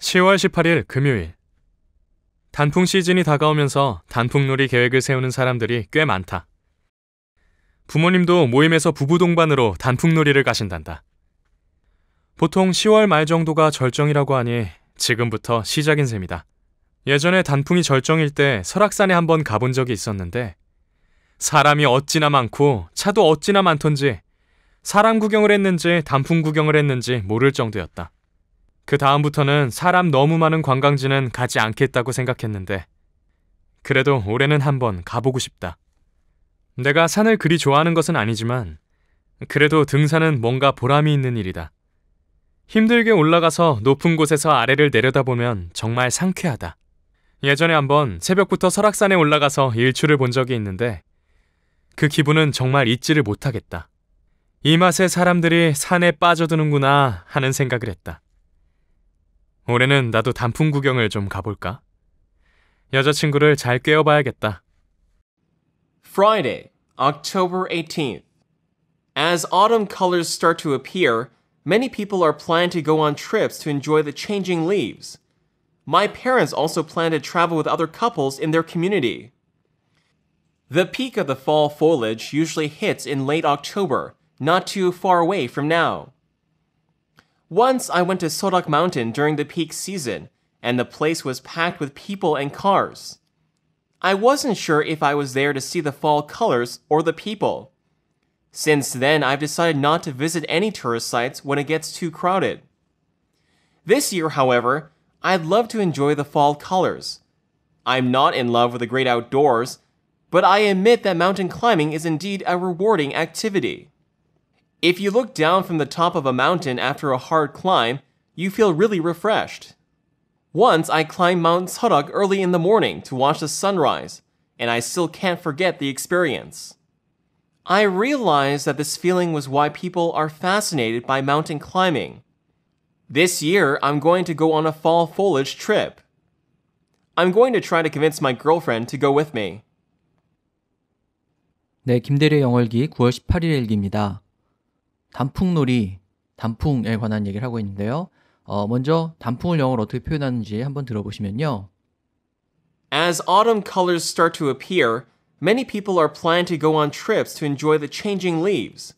10월 18일 금요일 단풍 시즌이 다가오면서 단풍놀이 계획을 세우는 사람들이 꽤 많다. 부모님도 모임에서 부부 동반으로 단풍놀이를 가신단다. 보통 10월 말 정도가 절정이라고 하니 지금부터 시작인 셈이다. 예전에 단풍이 절정일 때 설악산에 한번 가본 적이 있었는데 사람이 어찌나 많고 차도 어찌나 많던지 사람 구경을 했는지 단풍 구경을 했는지 모를 정도였다. 그 다음부터는 사람 너무 많은 관광지는 가지 않겠다고 생각했는데, 그래도 올해는 한번 가보고 싶다. 내가 산을 그리 좋아하는 것은 아니지만, 그래도 등산은 뭔가 보람이 있는 일이다. 힘들게 올라가서 높은 곳에서 아래를 내려다보면 정말 상쾌하다. 예전에 한번 새벽부터 설악산에 올라가서 일출을 본 적이 있는데, 그 기분은 정말 잊지를 못하겠다. 이 맛에 사람들이 산에 빠져드는구나 하는 생각을 했다. 올해는 나도 단풍 구경을 좀 가볼까? 여자친구를 잘 Friday, October 18th. As autumn colors start to appear, many people are planning to go on trips to enjoy the changing leaves. My parents also plan to travel with other couples in their community. The peak of the fall foliage usually hits in late October, not too far away from now. Once I went to Sodak Mountain during the peak season, and the place was packed with people and cars. I wasn't sure if I was there to see the fall colors or the people. Since then, I've decided not to visit any tourist sites when it gets too crowded. This year, however, I'd love to enjoy the fall colors. I'm not in love with the great outdoors, but I admit that mountain climbing is indeed a rewarding activity. If you look down from the top of a mountain after a hard climb, you feel really refreshed. Once I climbed Mount Sorok early in the morning to watch the sunrise, and I still can't forget the experience. I realized that this feeling was why people are fascinated by mountain climbing. This year, I'm going to go on a fall foliage trip. I'm going to try to convince my girlfriend to go with me. 네, 김대리의 영월기 9월 18일 일기입니다. 단풍놀이, 단풍에 관한 얘기를 하고 있는데요. 어, 먼저 단풍을 영어로 어떻게 표현하는지 한번 들어보시면요. As autumn colors start to appear, many people are planning to go on trips to enjoy the changing leaves.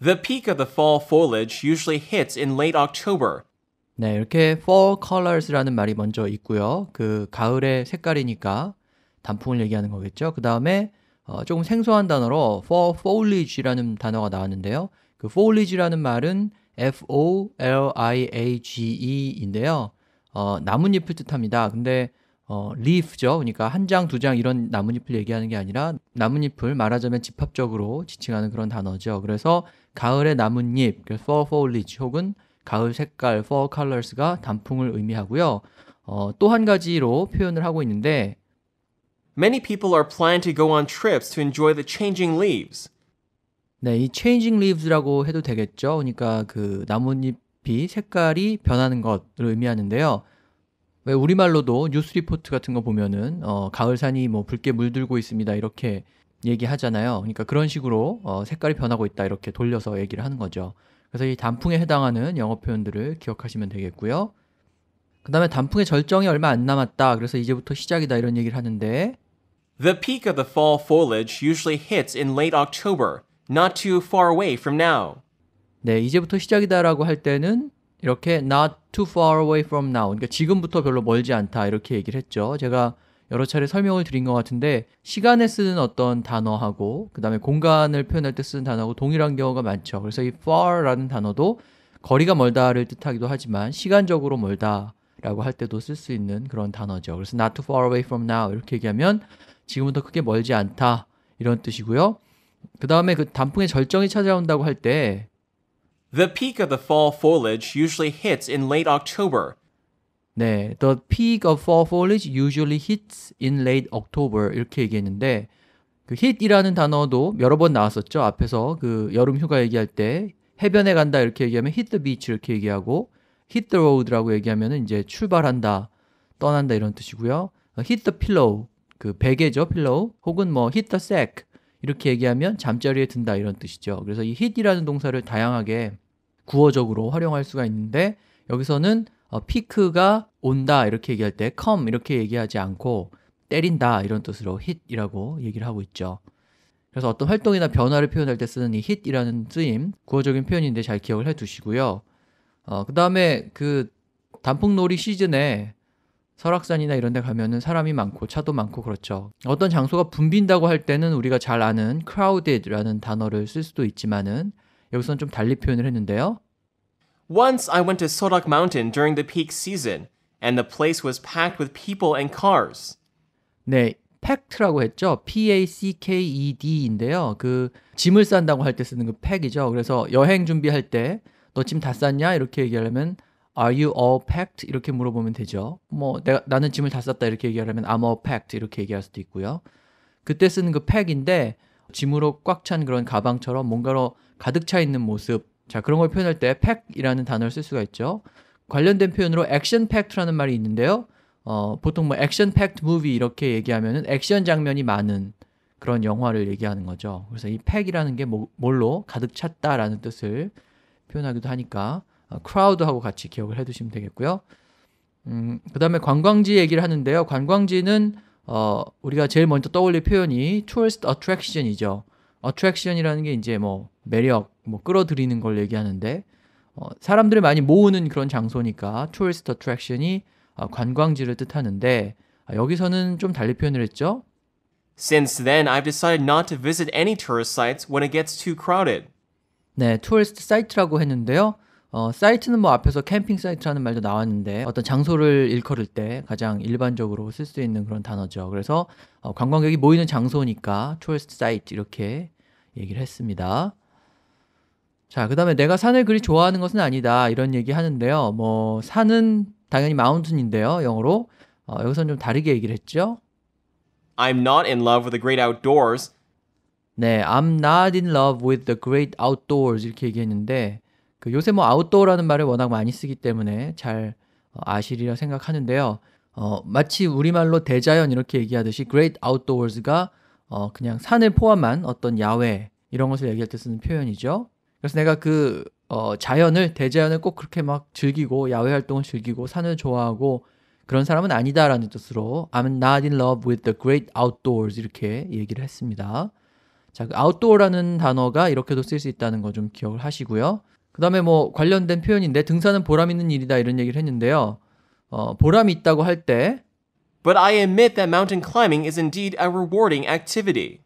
The peak of the fall foliage usually hits in late October. 네, 이렇게 fall colors라는 말이 먼저 있고요. 그 가을의 색깔이니까 단풍을 얘기하는 거겠죠. 그 다음에 어, 조금 생소한 단어로 fall foliage라는 단어가 나왔는데요. 그 foliage라는 말은 F-O-L-I-A-G-E인데요. 어, 나뭇잎을 뜻합니다. 근데 어, leaf죠. 그러니까 한 장, 두 장 이런 나뭇잎을 얘기하는 게 아니라 나뭇잎을 말하자면 집합적으로 지칭하는 그런 단어죠. 그래서 가을의 나뭇잎, 그 fall foliage 혹은 가을 색깔, fall colors가 단풍을 의미하고요. 어, 또한 가지로 표현을 하고 있는데 Many people are planning to go on trips to enjoy the changing leaves. 네, 이 changing leaves라고 해도 되겠죠. 그러니까 그 나뭇잎이 색깔이 변하는 것을 의미하는데요. 왜 우리말로도 뉴스 리포트 같은 거 보면은 어, 가을산이 뭐 붉게 물들고 있습니다. 이렇게 얘기하잖아요. 그러니까 그런 식으로 어, 색깔이 변하고 있다. 이렇게 돌려서 얘기를 하는 거죠. 그래서 이 단풍에 해당하는 영어 표현들을 기억하시면 되겠고요. 그 다음에 단풍의 절정이 얼마 안 남았다. 그래서 이제부터 시작이다. 이런 얘기를 하는데 The peak of the fall foliage usually hits in late October not too far away from now. 네, 이제부터 시작이다라고 할 때는 이렇게 not too far away from now. 그러니까 지금부터 별로 멀지 않다 이렇게 얘기를 했죠. 제가 여러 차례 설명을 드린 것 같은데 시간에 쓰는 어떤 단어하고 그 다음에 공간을 표현할 때 쓰는 단어하고 동일한 경우가 많죠. 그래서 이 far라는 단어도 거리가 멀다를 뜻하기도 하지만 시간적으로 멀다라고 할 때도 쓸 수 있는 그런 단어죠. 그래서 not too far away from now 이렇게 얘기하면 지금부터 크게 멀지 않다 이런 뜻이고요. 그 다음에 그 단풍의 절정이 찾아온다고 할 때 The peak of the fall foliage usually hits in late October. 네, the peak of fall foliage usually hits in late October 이렇게 얘기했는데 그 hit이라는 단어도 여러 번 나왔었죠. 앞에서 그 여름 휴가 얘기할 때 해변에 간다 이렇게 얘기하면 hit the beach 이렇게 얘기하고 hit the road라고 얘기하면 이제 출발한다, 떠난다 이런 뜻이고요. hit the pillow 그 베개죠, pillow 혹은 뭐 hit the sack 이렇게 얘기하면 잠자리에 든다 이런 뜻이죠. 그래서 이 hit이라는 동사를 다양하게 구어적으로 활용할 수가 있는데 여기서는 어, 피크가 온다 이렇게 얘기할 때 come 이렇게 얘기하지 않고 때린다 이런 뜻으로 hit이라고 얘기를 하고 있죠. 그래서 어떤 활동이나 변화를 표현할 때 쓰는 이 hit이라는 쓰임 구어적인 표현인데 잘 기억을 해두시고요. 어, 그 다음에 그 단풍놀이 시즌에 설악산이나 이런 데 가면은 사람이 많고 차도 많고 그렇죠. 어떤 장소가 붐빈다고 할 때는 우리가 잘 아는 crowded라는 단어를 쓸 수도 있지만은 여기서는 좀 달리 표현을 했는데요. Once I went to Sorak Mountain during the peak season and the place was packed with people and cars. 네, packed라고 했죠. P A C K E D인데요. 그 짐을 싼다고 할 때 쓰는 그팩이죠 그래서 여행 준비할 때 너 짐 다 쌌냐? 이렇게 얘기하려면 Are you all packed? 이렇게 물어보면 되죠. 뭐 내가 나는 짐을 다 쌌다 이렇게 얘기하려면 I'm all packed 이렇게 얘기할 수도 있고요. 그때 쓰는 그 pack인데 짐으로 꽉 찬 그런 가방처럼 뭔가로 가득 차 있는 모습. 자 그런 걸 표현할 때 p a c k 이라는 단어를 쓸 수가 있죠. 관련된 표현으로 action packed라는 말이 있는데요. 어, 보통 뭐 action packed movie 이렇게 얘기하면은 액션 장면이 많은 그런 영화를 얘기하는 거죠. 그래서 이 pack이라는 게 뭐, 뭘로 가득 찼다라는 뜻을 표현하기도 하니까 크라우드하고 어, 같이 기억을 해두시면 되겠고요. 음, 그 다음에 관광지 얘기를 하는데요. 관광지는 어, 우리가 제일 먼저 떠올릴 표현이 tourist attraction이죠. attraction이라는 게 이제 뭐 매력, 뭐 끌어들이는 걸 얘기하는데 어, 사람들을 많이 모으는 그런 장소니까 tourist attraction이 어, 관광지를 뜻하는데 아, 여기서는 좀 달리 표현을 했죠. Since then, I've decided not to visit any tourist sites when it gets too crowded. 네, tourist site라고 했는데요. 어, 사이트는 뭐 앞에서 캠핑 사이트라는 말도 나왔는데 어떤 장소를 일컬을 때 가장 일반적으로 쓸 수 있는 그런 단어죠. 그래서 어, 관광객이 모이는 장소니까 t o 스트 사이트 이렇게 얘기를 했습니다. 자, 그 다음에 내가 산을 그리 좋아하는 것은 아니다. 이런 얘기 하는데요. 뭐, 산은 당연히 마운틴인데요. 영어로. 어, 여기서는 좀 다르게 얘기를 했죠. I'm not in love with the great outdoors. 네, I'm not in love with the great outdoors. 이렇게 얘기했는데, 그 요새 뭐 아웃도어라는 말을 워낙 많이 쓰기 때문에 잘 어, 아시리라 생각하는데요. 어, 마치 우리말로 대자연 이렇게 얘기하듯이 great outdoors가 어, 그냥 산을 포함한 어떤 야외 이런 것을 얘기할 때 쓰는 표현이죠. 그래서 내가 그 어, 자연을 대자연을 꼭 그렇게 막 즐기고 야외 활동을 즐기고 산을 좋아하고 그런 사람은 아니다라는 뜻으로 I'm not in love with the great outdoors 이렇게 얘기를 했습니다. 자, 그 outdoor라는 단어가 이렇게도 쓸 수 있다는 거 좀 기억을 하시고요. 그다음에 뭐 관련된 표현인데 등산은 보람 있는 일이다 이런 얘기를 했는데요. 어, 보람이 있다고 할때 But I admit that mountain climbing is indeed a rewarding activity.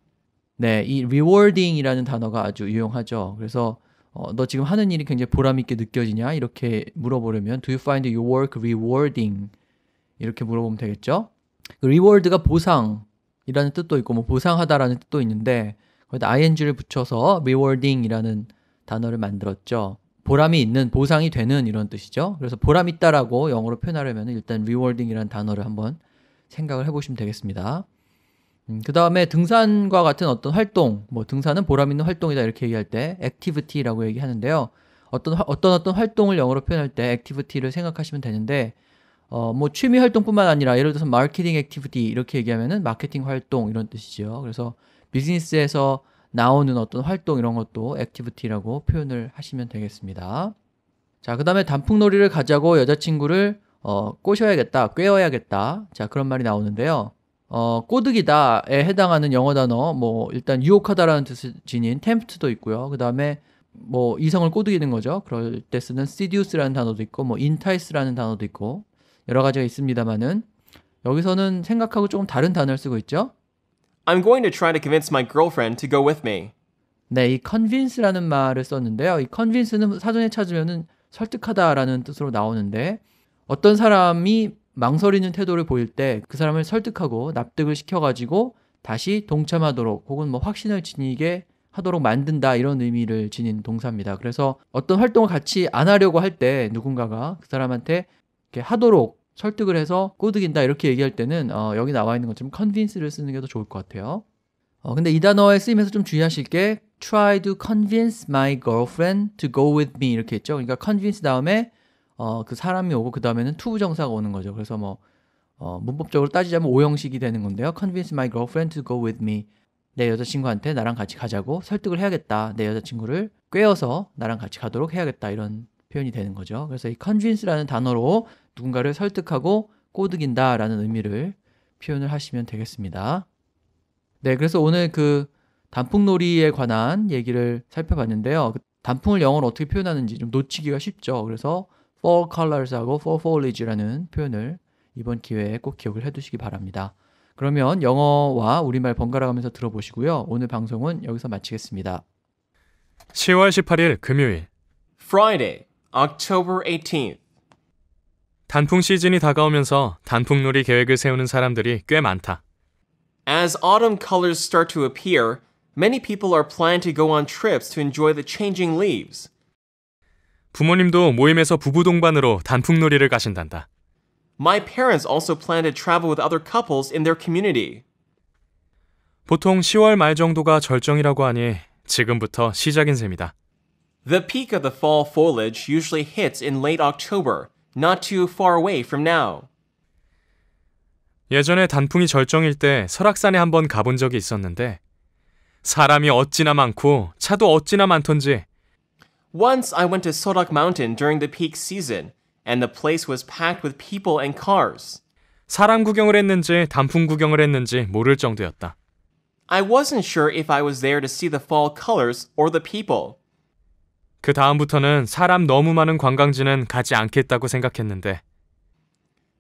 네, 이 rewarding이라는 단어가 아주 유용하죠. 그래서 어, 너 지금 하는 일이 굉장히 보람 있게 느껴지냐 이렇게 물어보려면 Do you find your work rewarding? 이렇게 물어보면 되겠죠. 그 reward가 보상이라는 뜻도 있고 뭐 보상하다라는 뜻도 있는데 거기다 ing를 붙여서 rewarding이라는 단어를 만들었죠. 보람이 있는 보상이 되는 이런 뜻이죠. 그래서 보람 있다라고 영어로 표현하려면 일단 rewarding이라는 단어를 한번 생각을 해보시면 되겠습니다. 음, 그 다음에 등산과 같은 어떤 활동, 뭐 등산은 보람 있는 활동이다 이렇게 얘기할 때 activity라고 얘기하는데요. 어떤 어떤 어떤 활동을 영어로 표현할 때 activity를 생각하시면 되는데 어, 뭐 취미 활동뿐만 아니라 예를 들어서 마케팅 액티비티 이렇게 얘기하면은 마케팅 활동 이런 뜻이죠. 그래서 비즈니스에서 나오는 어떤 활동 이런 것도 액티비티라고 표현을 하시면 되겠습니다. 자, 그 다음에 단풍놀이를 가자고 여자친구를 어, 꼬셔야겠다, 꿰어야겠다. 자, 그런 말이 나오는데요. 어, 꼬드기다에 해당하는 영어 단어, 뭐, 일단 유혹하다라는 뜻을 지닌 tempt도 있고요. 그 다음에 뭐, 이성을 꼬드기는 거죠. 그럴 때 쓰는 seduce라는 단어도 있고, 뭐, entice라는 단어도 있고, 여러 가지가 있습니다만은, 여기서는 생각하고 조금 다른 단어를 쓰고 있죠. I'm going to try to convince my girlfriend to go with me. 네, 이 convince라는 말을 썼는데요. 이 convince는 사전에 찾으면은 설득하다라는 뜻으로 나오는데 어떤 사람이 망설이는 태도를 보일 때 그 사람을 설득하고 납득을 시켜가지고 다시 동참하도록 혹은 뭐 확신을 지니게 하도록 만든다 이런 의미를 지닌 동사입니다. 그래서 어떤 활동을 같이 안 하려고 할 때 누군가가 그 사람한테 이렇게 하도록 설득을 해서 꼬드긴다 이렇게 얘기할 때는 어, 여기 나와 있는 것처럼 convince를 쓰는 게 더 좋을 것 같아요. 어, 근데 이단어의쓰임에서좀 주의하실 게 try to convince my girlfriend to go with me 이렇게 했죠 그러니까 convince 다음에 어, 그 사람이 오고 그 다음에는 투부 정사가 오는 거죠. 그래서 뭐 어, 문법적으로 따지자면 오형식이 되는 건데요. convince my girlfriend to go with me. 내 여자친구한테 나랑 같이 가자고 설득을 해야겠다. 내 여자친구를 꿰어서 나랑 같이 가도록 해야겠다. 이런 표현이 되는 거죠. 그래서 이 convince라는 단어로 누군가를 설득하고 꼬드긴다라는 의미를 표현을 하시면 되겠습니다. 네, 그래서 오늘 그 단풍놀이에 관한 얘기를 살펴봤는데요. 그 단풍을 영어로 어떻게 표현하는지 좀 놓치기가 쉽죠. 그래서 fall colors하고 fall foliage라는 표현을 이번 기회에 꼭 기억을 해두시기 바랍니다. 그러면 영어와 우리말 번갈아가면서 들어보시고요. 오늘 방송은 여기서 마치겠습니다. 10월 18일 금요일 Friday, October 18th 단풍 시즌이 다가오면서 단풍놀이 계획을 세우는 사람들이 꽤 많다. As autumn colors start to appear, many people are planning to go on trips to enjoy the changing leaves. 부모님도 모임에서 부부 동반으로 단풍놀이를 가신단다. My parents also plan to travel with other couples in their community. 보통 10월 말 정도가 절정이라고 하니 지금부터 시작인 셈이다. The peak of the fall foliage usually hits in late October not too far away from now. 예전에 단풍이 절정일 때 설악산에 한번 가본 적이 있었는데 사람이 어찌나 많고 차도 어찌나 많던지. Once I went to Sorak Mountain during the peak season and the place was packed with people and cars. 사람 구경을 했는지 단풍 구경을 했는지 모를 정도였다. I wasn't sure if I was there to see the fall colors or the people. 그 다음부터는 사람 너무 많은 관광지는 가지 않겠다고 생각했는데.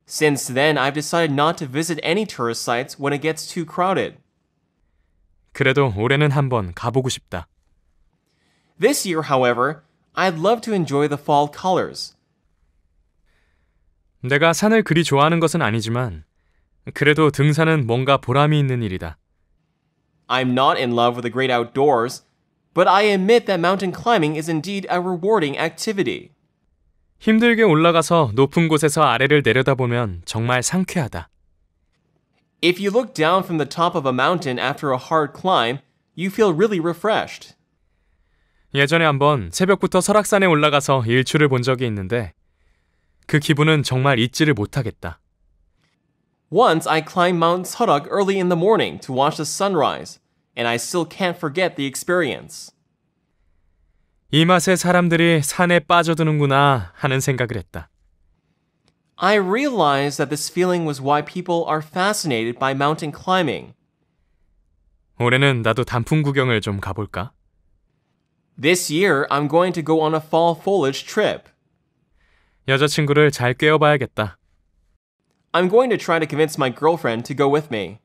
Since then, I've decided not to visit any tourist sites when it gets too crowded. 그래도 올해는 한번 가보고 싶다. This year, however, I'd love to enjoy the fall colors. 내가 산을 그리 좋아하는 것은 아니지만 그래도 등산은 뭔가 보람이 있는 일이다. I'm not in love with the great outdoors. but I admit that mountain climbing is indeed a rewarding activity. 힘들게 올라가서 높은 곳에서 아래를 내려다보면 정말 상쾌하다. If you look down from the top of a mountain after a hard climb, you feel really refreshed. 예전에 한번 새벽부터 설악산에 올라가서 일출을 본 적이 있는데 그 기분은 정말 잊지를 못하겠다. Once I climbed Mount Seorak early in the morning to watch the sunrise and I still can't forget the experience. 이 맛에 사람들이 산에 빠져드는구나 하는 생각을 했다. I realized that this feeling was why people are fascinated by mountain climbing. 올해는 나도 단풍 구경을 좀 가볼까? This year I'm going to go on a fall foliage trip. 여자친구를 꿰어봐야겠다. I'm going to try to convince my girlfriend to go with me.